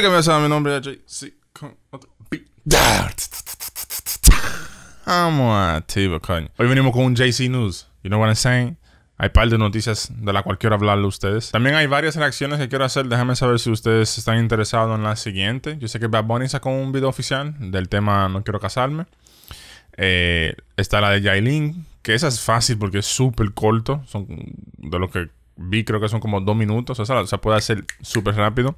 que me ha mi nombre JC con otro beat. Vamos a activo, coño. Hoy venimos con un JC News. You know what I'm saying? Hay par de noticias de las cuales quiero hablarle a ustedes. También hay varias reacciones que quiero hacer. Déjenme saber si ustedes están interesados en la siguiente. Yo sé que Bad Bunny sacó un video oficial del tema No Quiero Casarme. Eh, está la de Yailin, que esa es fácil porque es súper corto. Son de lo que vi, creo que son como dos minutos. O sea, se puede hacer súper rápido.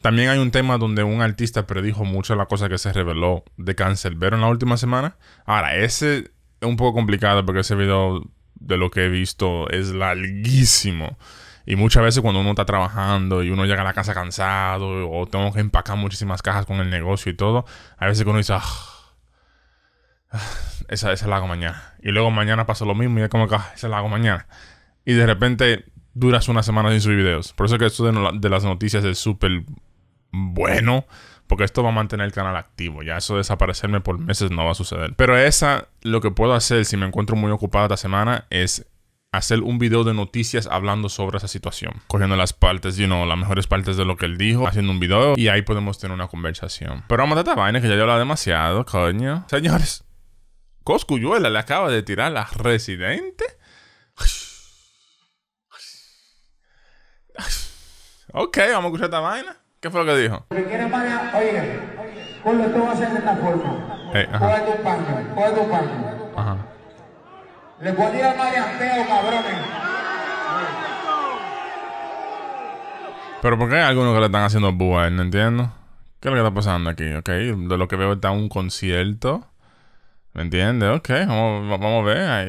También hay un tema donde un artista predijo mucho la cosa que se reveló de Cancelbero en la última semana. Ahora, ese es un poco complicado porque ese video de lo que he visto es larguísimo. Y muchas veces cuando uno está trabajando y uno llega a la casa cansado o tengo que empacar muchísimas cajas con el negocio y todo, a veces uno dice, ah, ah esa, es la hago mañana. Y luego mañana pasa lo mismo y es como que ah, esa la hago mañana. Y de repente duras una semana sin subir videos. Por eso que esto de, de las noticias es súper bueno, porque esto va a mantener el canal activo. Ya eso de desaparecerme por meses no va a suceder. Pero esa, lo que puedo hacer si me encuentro muy ocupado esta semana es hacer un video de noticias hablando sobre esa situación, cogiendo las partes, you know, las mejores partes de lo que él dijo, haciendo un video y ahí podemos tener una conversación. Pero vamos a esta vaina que ya yo hablado demasiado, coño. Señores, Coscuyuela le acaba de tirar a Residente. Ok, vamos a escuchar esta vaina. ¿Qué fue lo que dijo? Si quieres para oye con esto va a ser de esta forma. Hey, coge tu paño, coge tu paño. Ajá. Les voy a tirar marianteo, cabrones. Pero ¿por qué hay algunos que le están haciendo él, No entiendo. ¿Qué es lo que está pasando aquí? Ok, de lo que veo está un concierto. ¿Me entiendes? Ok, vamos, vamos a ver. Ahí,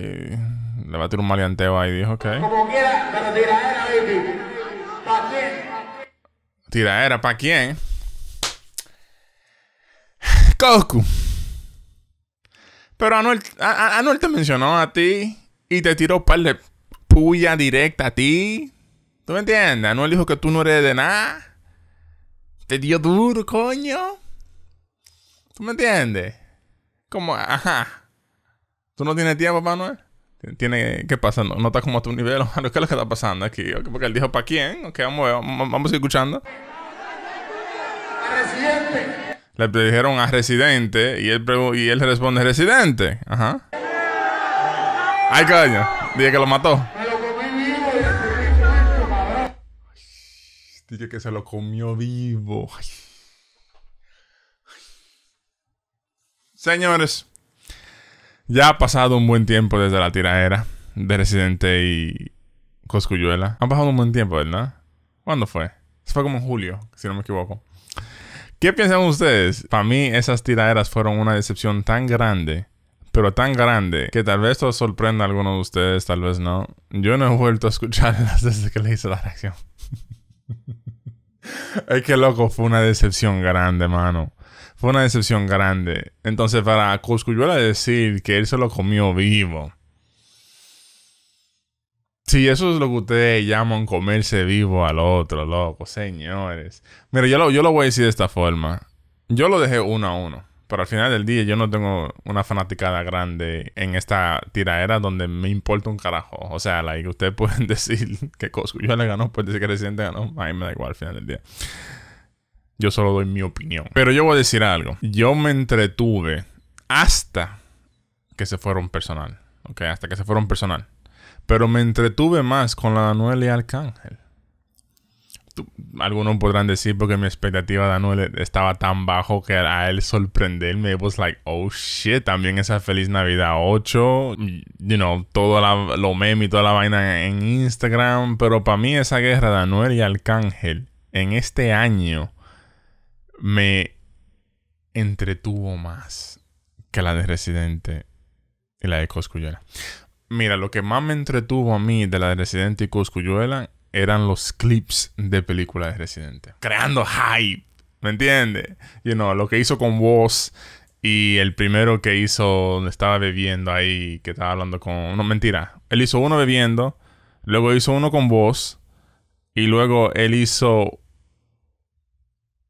le va a tirar un maleanteo ahí, dijo, ok. Como quiera, pero tira era, baby. ¿era ¿para quién? Coscu. Pero Anuel, te mencionó a ti y te tiró un par de puya directa a ti. ¿Tú me entiendes? Anuel dijo que tú no eres de nada. Te dio duro, coño. ¿Tú me entiendes? Como, ajá. ¿Tú no tienes tiempo Papá Anuel? tiene, ¿qué pasa? No, está como a tu nivel, ¿Qué es lo que está pasando aquí? Porque él dijo, ¿para quién? vamos a vamos, a escuchando. Le dijeron a Residente y él, y él responde, Residente. Ajá. Ay, coño. Dije que lo mató. Dije que se lo comió vivo. Señores. Ya ha pasado un buen tiempo desde la tiradera de Residente y Coscuyuela. Han pasado un buen tiempo, ¿verdad? ¿Cuándo fue? Fue como en julio, si no me equivoco. ¿Qué piensan ustedes? Para mí esas tiraderas fueron una decepción tan grande, pero tan grande, que tal vez esto sorprenda a algunos de ustedes, tal vez no. Yo no he vuelto a escucharlas desde que le hice la reacción. es que loco, fue una decepción grande, mano. Fue una decepción grande. Entonces, para Coscuyuela decir que él se lo comió vivo. Si eso es lo que ustedes llaman comerse vivo al otro, loco, señores. Mira, yo lo, yo lo voy a decir de esta forma. Yo lo dejé uno a uno. Pero al final del día yo no tengo una fanaticada grande en esta tiraera donde me importa un carajo. O sea, la like, ustedes pueden decir que Coscu le ganó, pueden decir que Residente ganó. A mí me da igual al final del día. Yo solo doy mi opinión. Pero yo voy a decir algo. Yo me entretuve hasta que se fueron personal. Ok, hasta que se fueron personal. Pero me entretuve más con la y Arcángel. algunos podrán decir porque mi expectativa de Anuel estaba tan bajo que a él sorprenderme, it was like, oh shit, también esa Feliz Navidad 8, you know, todo la, lo meme y toda la vaina en Instagram. Pero para mí esa guerra de Anuel y Arcángel en este año me entretuvo más que la de Residente y la de Coscuyuela. Mira, lo que más me entretuvo a mí de la de Residente y Coscuyuela eran los clips de película de Residente. Creando hype, ¿me entiendes? Y no, lo que hizo con vos y el primero que hizo donde estaba bebiendo ahí, que estaba hablando con... No, mentira. Él hizo uno bebiendo, luego hizo uno con Voz y luego él hizo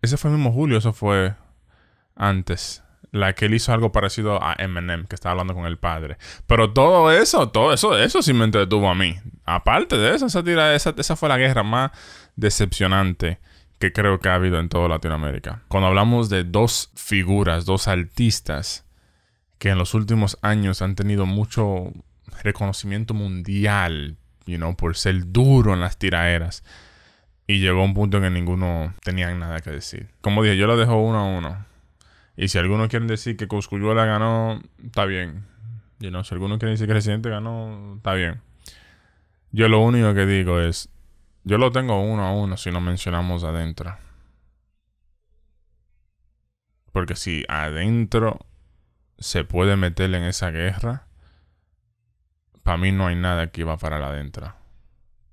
ese fue el mismo julio, eso fue antes. La que él hizo algo parecido a Eminem, que estaba hablando con el padre. Pero todo eso, todo eso, eso sí me entretuvo a mí. Aparte de eso, esa, tira, esa, fue la guerra más decepcionante que creo que ha habido en toda Latinoamérica. Cuando hablamos de dos figuras, dos artistas que en los últimos años han tenido mucho reconocimiento mundial, you know, por ser duro en las tiraeras. Y llegó un punto en que ninguno tenía nada que decir. Como dije, yo lo dejo uno a uno. Y si algunos quieren decir que la ganó, está bien. si algunos quieren decir que Residente ganó, está bien. Yo lo único que digo es, yo lo tengo uno a uno si no mencionamos adentro. Porque si adentro se puede meter en esa guerra, para mí no hay nada que va para adentro.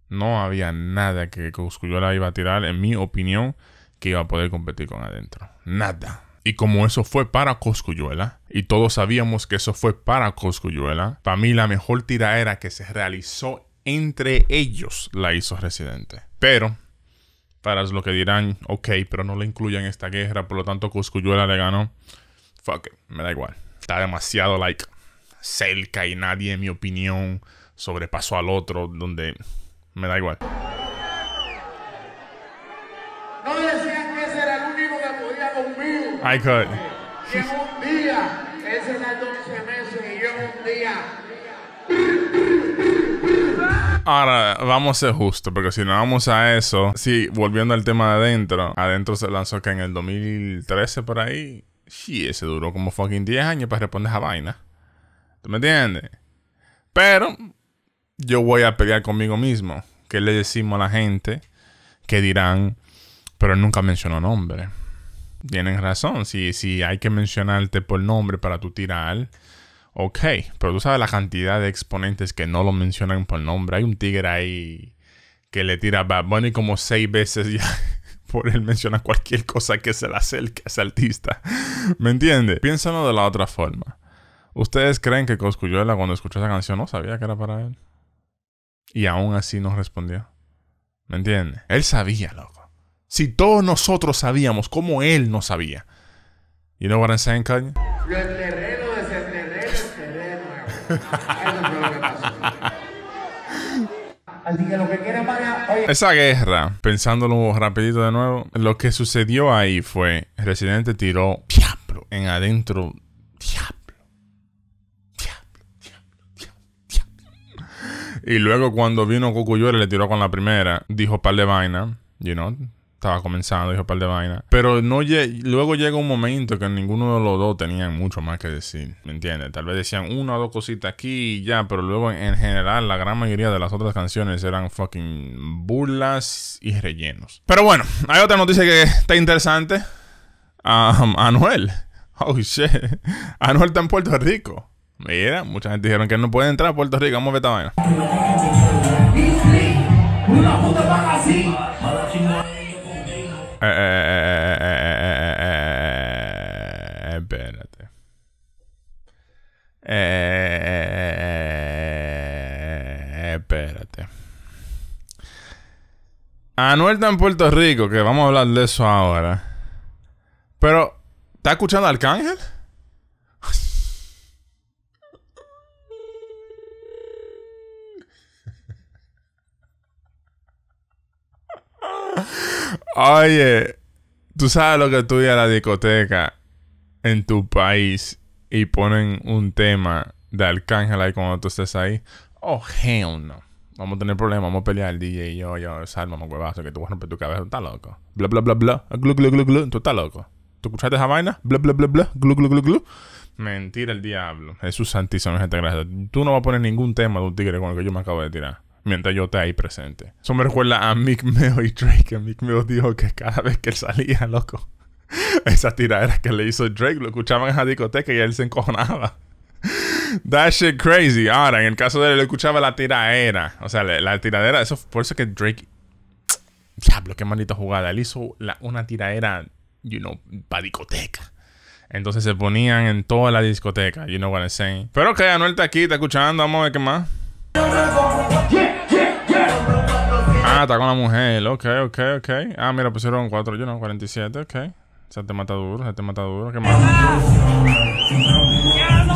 No había nada que Cuscuyola iba a tirar, en mi opinión, que iba a poder competir con adentro. Nada. Y como eso fue para Coscuyuela, y todos sabíamos que eso fue para Coscuyuela, para mí la mejor era que se realizó entre ellos la hizo Residente. Pero, para lo que dirán, ok, pero no le incluyan esta guerra, por lo tanto Coscuyuela le ganó. Fuck it, me da igual. Está demasiado, like, cerca y nadie, en mi opinión, sobrepasó al otro, donde me da igual. No decían que ese era el único que podía conmigo. Y un día, ese era 12 meses y yo un día. Ahora, vamos a ser justos, porque si no vamos a eso, sí, volviendo al tema de adentro, adentro se lanzó que en el 2013 por ahí, sí, ese duró como fucking 10 años para responder a vaina. ¿Tú me entiendes? Pero yo voy a pelear conmigo mismo. ¿Qué le decimos a la gente que dirán, pero él nunca mencionó nombre? Tienen razón, si, hay que mencionarte por nombre para tu tirar, ok, pero tú sabes la cantidad de exponentes que no lo mencionan por nombre. Hay un tigre ahí que le tira a Bad Bunny como seis veces ya por él menciona cualquier cosa que se le acerque a ese artista. ¿Me entiende? Piénsalo de la otra forma. ¿Ustedes creen que Coscuyuela cuando escuchó esa canción no sabía que era para él? Y aún así nos respondió. ¿Me entiendes? Él sabía, loco. Si todos nosotros sabíamos, ¿cómo él no sabía. You know what I'm saying, Kanye? Lo lo que Esa guerra, pensándolo rapidito de nuevo, lo que sucedió ahí fue, el residente tiró diablo en adentro, diablo Y luego cuando vino Cucuyuela le tiró con la primera, dijo par de vaina, you know, estaba comenzando, dijo par de vaina. Pero no luego llega un momento que ninguno de los dos tenían mucho más que decir, ¿me entiendes? Tal vez decían una o dos cositas aquí y ya, pero luego en general la gran mayoría de las otras canciones eran fucking burlas y rellenos. Pero bueno, hay otra noticia que está interesante. Um, Anuel. Oh shit. Anuel está en Puerto Rico. Mira, mucha gente dijeron que no puede entrar a Puerto Rico. Vamos a ver esta espérate. espérate. Anuel está en Puerto Rico, que vamos a hablar de eso ahora. Pero, ¿está escuchando escuchando Arcángel? Oye, tú sabes lo que tú a la discoteca en tu país y ponen un tema de Arcángel ahí cuando tú estés ahí. Oh, hell no. Vamos a tener problemas, vamos a pelear el DJ y yo, yo, Salmo, huevazo, que tú vas a romper tu cabeza, tú estás loco. Bla, bla, bla, bla, glu, glu, glu, glug. tú estás loco. ¿Tú escuchaste esa vaina? Bla, bla, bla, bla, glu, glu, glu, glu. Mentira el diablo. Jesús santísimo, gente, gracias. Tú no vas a poner ningún tema de un tigre con el que yo me acabo de tirar mientras yo te ahí presente. Eso me recuerda a Mick Mill y Drake. Mick Meo dijo que cada vez que él salía, loco, esas tiraderas que le hizo Drake lo escuchaban en la discoteca y él se encojonaba. That shit crazy. Ahora, en el caso de él, le escuchaba la tiradera. O sea, la, tiradera, eso por eso que Drake. Diablo, qué maldita jugada. Él hizo la, una tiradera, you know, para discoteca. Entonces se ponían en toda la discoteca, you know what I'm saying. Pero que Anuel está aquí, está escuchando, vamos a ver qué más. Ah, está con la mujer. Ok, ok, ok. Ah, mira, pusieron 4, yo no, 47, ok. Se te mata duro, se te mata duro. ¿Qué más?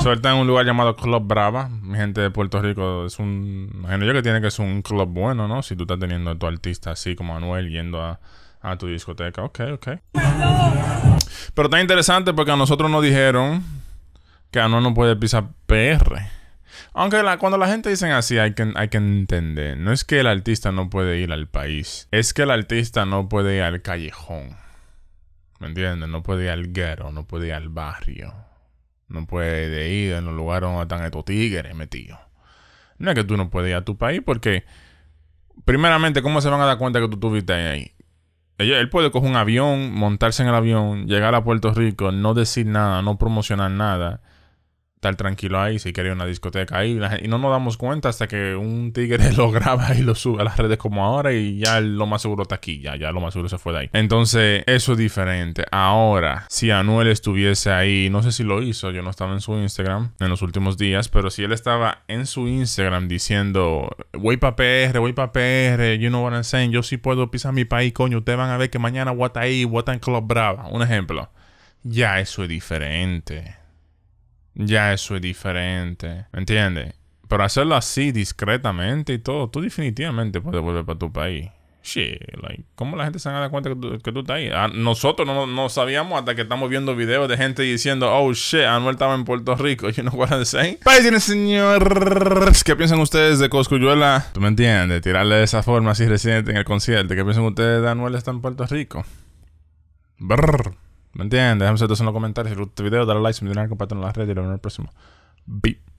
Suelta en un lugar llamado Club Brava. Mi gente de Puerto Rico es un. Imagino yo que tiene que ser un club bueno, ¿no? Si tú estás teniendo a tu artista así como Anuel yendo a, a tu discoteca. Ok, ok. Pero está interesante porque a nosotros nos dijeron que Anuel no puede pisar PR. Aunque cuando la gente dice así, hay que, entender. No es que el artista no puede ir al país. Es que el artista no puede ir al callejón. ¿Me entiendes? No puede ir al guero, no puede ir al barrio. No puede ir en los lugares donde están estos tigres metidos. No es que tú no puedes ir a tu país porque, primeramente, ¿cómo se van a dar cuenta que tú estuviste ahí? Él puede coger un avión, montarse en el avión, llegar a Puerto Rico, no decir nada, no promocionar nada estar tranquilo ahí, si quería una discoteca ahí. Y no nos damos cuenta hasta que un tigre lo graba y lo sube a las redes como ahora y ya lo más seguro está aquí, ya, lo más seguro se fue de ahí. Entonces, eso es diferente. Ahora, si Anuel estuviese ahí, no sé si lo hizo, yo no estaba en su Instagram en los últimos días, pero si él estaba en su Instagram diciendo, voy pa' PR, voy pa' PR, you know what I'm saying, yo sí puedo pisar mi país, coño, ustedes van a ver que mañana what ahí, what en Club Brava, un ejemplo. Ya eso es diferente. Ya eso es diferente, ¿Me ¿entiendes? Pero hacerlo así discretamente y todo, tú definitivamente puedes volver para tu país. Shit, like, ¿cómo la gente se da cuenta que tú, que tú estás ahí? Ah, nosotros no, no, sabíamos hasta que estamos viendo videos de gente diciendo, oh shit, Anuel estaba en Puerto Rico, you know what I'm saying? señor ¿qué piensan ustedes de Coscuyuela? ¿Tú me entiendes? Tirarle de esa forma así reciente en el concierto, ¿qué piensan ustedes de Anuel está en Puerto Rico? Brrrr ¿Me entiendes? Déjame saber en los comentarios. Si te gustó este video, dale like, si me compártelo en las redes y nos vemos en el próximo. Bye.